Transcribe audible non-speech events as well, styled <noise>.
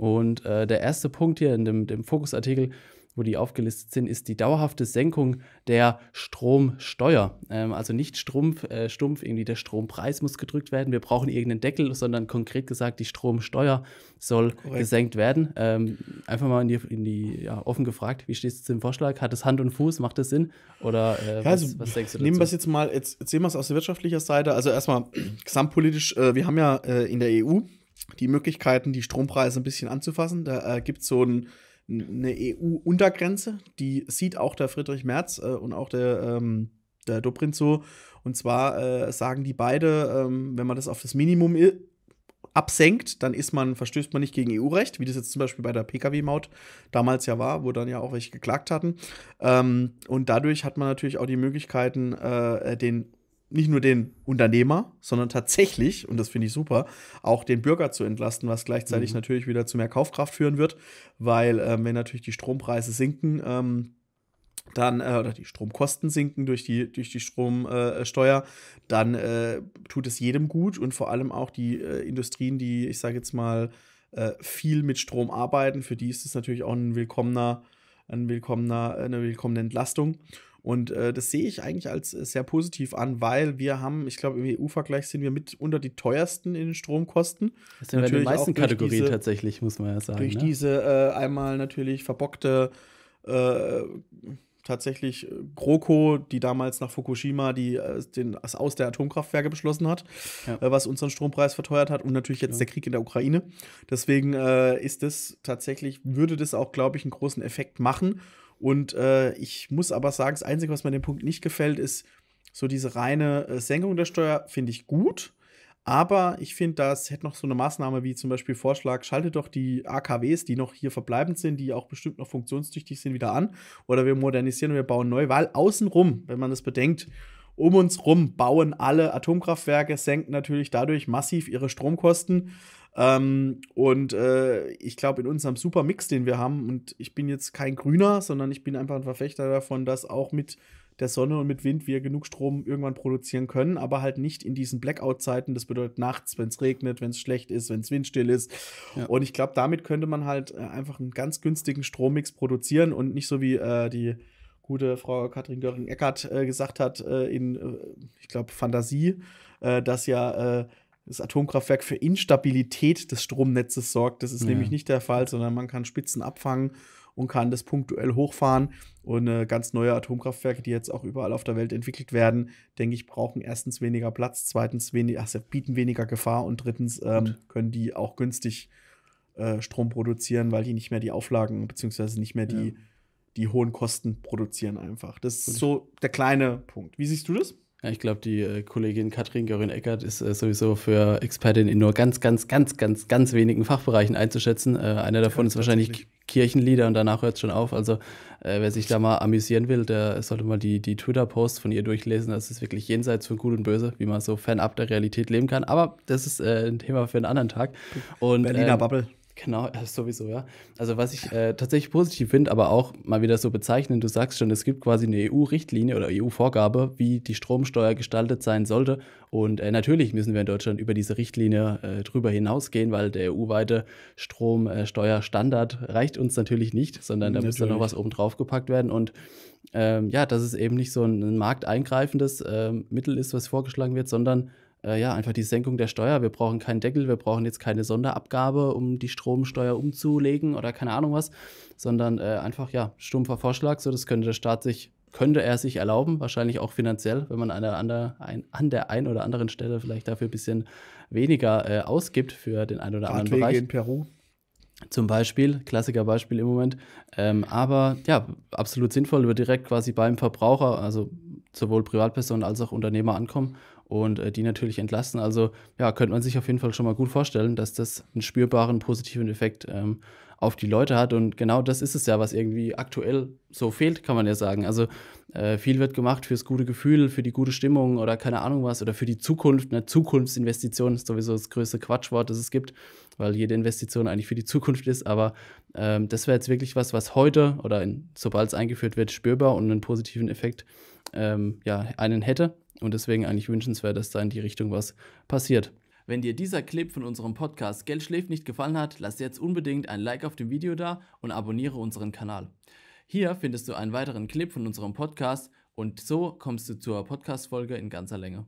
Und äh, der erste Punkt hier in dem, dem Fokusartikel, wo die aufgelistet sind, ist die dauerhafte Senkung der Stromsteuer. Ähm, also nicht Strumpf, äh, stumpf, irgendwie der Strompreis muss gedrückt werden, wir brauchen irgendeinen Deckel, sondern konkret gesagt, die Stromsteuer soll Korrekt. gesenkt werden. Ähm, einfach mal in die, in die ja, offen gefragt, wie stehst du zum Vorschlag? Hat es Hand und Fuß? Macht das Sinn? Oder äh, was, ja, also, was, denkst du dazu? Nehmen wir es jetzt mal, jetzt, jetzt sehen wir es aus der wirtschaftlichen Seite. Also erstmal gesamtpolitisch, äh, wir haben ja äh, in der EU die Möglichkeiten, die Strompreise ein bisschen anzufassen. Da äh, gibt es so ein, eine EU-Untergrenze, die sieht auch der Friedrich Merz äh, und auch der, ähm, der Dobrindt so. Und zwar äh, sagen die beide, ähm, wenn man das auf das Minimum absenkt, dann ist man, verstößt man nicht gegen EU-Recht, wie das jetzt zum Beispiel bei der Pkw-Maut damals ja war, wo dann ja auch welche geklagt hatten. Ähm, und dadurch hat man natürlich auch die Möglichkeiten, äh, äh den nicht nur den Unternehmer, sondern tatsächlich, und das finde ich super, auch den Bürger zu entlasten, was gleichzeitig mhm. natürlich wieder zu mehr Kaufkraft führen wird, weil äh, wenn natürlich die Strompreise sinken, ähm, dann äh, oder die Stromkosten sinken durch die durch die Stromsteuer, äh, dann äh, tut es jedem gut und vor allem auch die äh, Industrien, die ich sage jetzt mal äh, viel mit Strom arbeiten, für die ist es natürlich auch ein willkommener ein willkommener eine willkommene Entlastung und äh, das sehe ich eigentlich als äh, sehr positiv an, weil wir haben, ich glaube, im EU-Vergleich sind wir mit unter die teuersten in den Stromkosten. Das sind natürlich in den meisten Kategorien diese, tatsächlich, muss man ja sagen. Durch ne? diese äh, einmal natürlich verbockte äh, tatsächlich äh, GroKo, die damals nach Fukushima die, äh, den, das Aus der Atomkraftwerke beschlossen hat, ja. äh, was unseren Strompreis verteuert hat und natürlich jetzt ja. der Krieg in der Ukraine. Deswegen äh, ist das tatsächlich, würde das auch, glaube ich, einen großen Effekt machen. Und äh, ich muss aber sagen, das Einzige, was mir an dem Punkt nicht gefällt, ist so diese reine äh, Senkung der Steuer, finde ich gut. Aber ich finde, das hätte noch so eine Maßnahme wie zum Beispiel Vorschlag, schaltet doch die AKWs, die noch hier verbleibend sind, die auch bestimmt noch funktionstüchtig sind, wieder an. Oder wir modernisieren und wir bauen neu, weil außenrum, wenn man das bedenkt, um uns rum bauen alle Atomkraftwerke, senken natürlich dadurch massiv ihre Stromkosten. Ähm, und äh, ich glaube, in unserem super Mix, den wir haben, und ich bin jetzt kein Grüner, sondern ich bin einfach ein Verfechter davon, dass auch mit der Sonne und mit Wind wir genug Strom irgendwann produzieren können, aber halt nicht in diesen Blackout-Zeiten. Das bedeutet nachts, wenn es regnet, wenn es schlecht ist, wenn es windstill ist. Ja. Und ich glaube, damit könnte man halt äh, einfach einen ganz günstigen Strommix produzieren und nicht so wie äh, die gute Frau Katrin Göring-Eckert äh, gesagt hat äh, in, äh, ich glaube, Fantasie, äh, dass ja das Atomkraftwerk für Instabilität des Stromnetzes sorgt. Das ist ja. nämlich nicht der Fall, sondern man kann Spitzen abfangen und kann das punktuell hochfahren. Und äh, ganz neue Atomkraftwerke, die jetzt auch überall auf der Welt entwickelt werden, denke ich, brauchen erstens weniger Platz, zweitens wenig, also bieten weniger Gefahr und drittens ähm, können die auch günstig äh, Strom produzieren, weil die nicht mehr die Auflagen bzw. nicht mehr die, ja. die hohen Kosten produzieren einfach. Das ist so der kleine Punkt. Wie siehst du das? Ja, ich glaube, die äh, Kollegin Katrin Görin-Eckert ist äh, sowieso für Expertin in nur ganz, ganz, ganz, ganz, ganz wenigen Fachbereichen einzuschätzen. Äh, einer davon ist wahrscheinlich Kirchenlieder und danach hört es schon auf. Also äh, wer sich da mal amüsieren will, der sollte mal die, die Twitter-Posts von ihr durchlesen. Das ist wirklich jenseits von Gut und Böse, wie man so fernab der Realität leben kann. Aber das ist äh, ein Thema für einen anderen Tag. Und, Berliner ähm, Bubble. Genau, <laughs> sowieso, ja. Also was ich äh, tatsächlich positiv finde, aber auch mal wieder so bezeichnen, du sagst schon, es gibt quasi eine EU-Richtlinie oder EU-Vorgabe, wie die Stromsteuer gestaltet sein sollte. Und äh, natürlich müssen wir in Deutschland über diese Richtlinie äh, drüber hinausgehen, weil der EU-weite Stromsteuerstandard reicht uns natürlich nicht, sondern da muss dann noch was oben drauf gepackt werden. Und ähm, ja, dass es eben nicht so ein markteingreifendes ähm, Mittel ist, was vorgeschlagen wird, sondern äh, ja, einfach die Senkung der Steuer. Wir brauchen keinen Deckel, wir brauchen jetzt keine Sonderabgabe, um die Stromsteuer umzulegen oder keine Ahnung was, sondern äh, einfach, ja, stumpfer Vorschlag. So, das könnte der Staat sich, könnte er sich erlauben, wahrscheinlich auch finanziell, wenn man an der, an der, ein, an der einen oder anderen Stelle vielleicht dafür ein bisschen weniger äh, ausgibt für den einen oder Radwege anderen Bereich. in Peru. Zum Beispiel, klassiker Beispiel im Moment. Ähm, aber ja, absolut sinnvoll, wird direkt quasi beim Verbraucher, also sowohl Privatpersonen als auch Unternehmer ankommen und äh, die natürlich entlasten. Also ja, könnte man sich auf jeden Fall schon mal gut vorstellen, dass das einen spürbaren positiven Effekt ähm, auf die Leute hat. Und genau das ist es ja, was irgendwie aktuell so fehlt, kann man ja sagen. Also äh, viel wird gemacht fürs gute Gefühl, für die gute Stimmung oder keine Ahnung was oder für die Zukunft. Eine Zukunftsinvestition ist sowieso das größte Quatschwort, das es gibt, weil jede Investition eigentlich für die Zukunft ist. Aber ähm, das wäre jetzt wirklich was, was heute oder sobald es eingeführt wird, spürbar und einen positiven Effekt ähm, ja, einen hätte. Und deswegen eigentlich wünschenswert, dass da in die Richtung was passiert. Wenn dir dieser Clip von unserem Podcast Geld schläft nicht gefallen hat, lass jetzt unbedingt ein Like auf dem Video da und abonniere unseren Kanal. Hier findest du einen weiteren Clip von unserem Podcast und so kommst du zur Podcast-Folge in ganzer Länge.